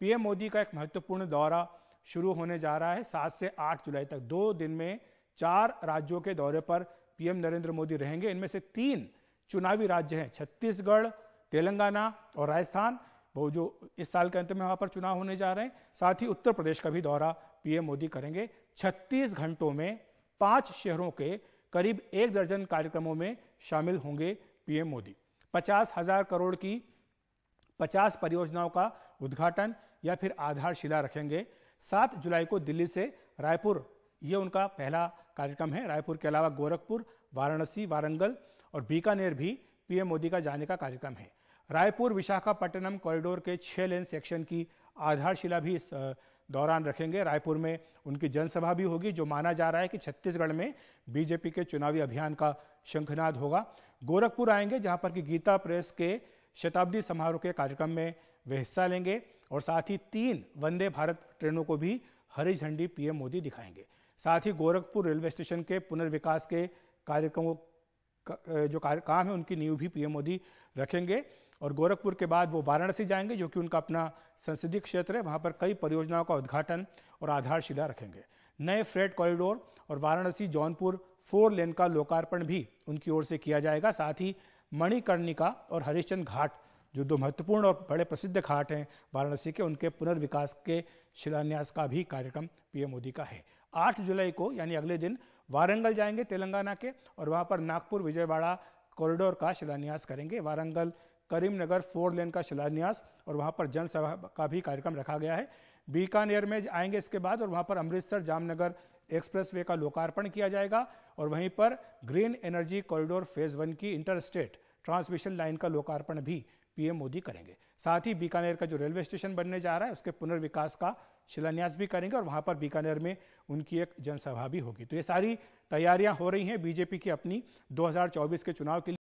PM Modi का एक महत्वपूर्ण दौरा शुरू होने जा रहा है सात से आठ जुलाई तक दो दिन में चार राज्यों के दौरे पर पीएम नरेंद्र मोदी रहेंगे इनमें से तीन चुनावी राज्य हैं छत्तीसगढ़ तेलंगाना और राजस्थान वो जो इस साल के अंत में वहां पर चुनाव होने जा रहे हैं साथ ही उत्तर प्रदेश का भी दौरा पीएम मोदी करेंगे 36 घंटों में पांच शहरों के करीब एक दर्जन कार्यक्रमों में शामिल होंगे पीएम मोदी पचास हजार करोड़ की पचास परियोजनाओं का उद्घाटन या फिर आधारशिला रखेंगे सात जुलाई को दिल्ली से रायपुर ये उनका पहला कार्यक्रम है रायपुर के अलावा गोरखपुर वाराणसी वारंगल और बीकानेर भी पीएम मोदी का जाने का कार्यक्रम है रायपुर विशाखापट्टनम कॉरिडोर के छः लेन सेक्शन की आधारशिला भी इस दौरान रखेंगे रायपुर में उनकी जनसभा भी होगी जो माना जा रहा है कि छत्तीसगढ़ में बीजेपी के चुनावी अभियान का शंखनाद होगा गोरखपुर आएंगे जहां पर कि गीता प्रेस के शताब्दी समारोह के कार्यक्रम में वे हिस्सा लेंगे और साथ ही तीन वंदे भारत ट्रेनों को भी हरी झंडी पीएम मोदी दिखाएंगे साथ ही गोरखपुर रेलवे स्टेशन के पुनर्विकास के कार्यक्रमों का, जो काम है उनकी नींव भी पीएम मोदी रखेंगे और गोरखपुर के बाद वो वाराणसी जाएंगे जो कि उनका अपना संसदीय क्षेत्र है वहाँ पर कई परियोजनाओं का उद्घाटन और आधारशिला रखेंगे नए फ्रेट कॉरिडोर और वाराणसी जौनपुर फोर लेन का लोकार्पण भी उनकी ओर से किया जाएगा साथ ही मणिकर्णिका और हरिश्चंद घाट जो दो महत्वपूर्ण और बड़े प्रसिद्ध घाट हैं वाराणसी के उनके पुनर्विकास के शिलान्यास का भी कार्यक्रम पीएम मोदी का है 8 जुलाई को यानी अगले दिन वारंगल जाएंगे तेलंगाना के और वहाँ पर नागपुर विजयवाड़ा कॉरिडोर का शिलान्यास करेंगे वारंगल करीमनगर फोर लेन का शिलान्यास और वहाँ पर जनसभा का भी कार्यक्रम रखा गया है बीकानेर में आएंगे इसके बाद और वहाँ पर अमृतसर जामनगर एक्सप्रेसवे का लोकार्पण किया जाएगा और वहीं पर green energy corridor phase one की इंटर स्टेट ट्रांसमिशन लाइन का लोकार्पण भी पीएम मोदी करेंगे साथ ही बीकानेर का जो रेलवे स्टेशन बनने जा रहा है उसके पुनर्विकास का शिलान्यास भी करेंगे और वहां पर बीकानेर में उनकी एक जनसभा भी होगी तो ये सारी तैयारियां हो रही हैं बीजेपी की अपनी 2024 के चुनाव के लिए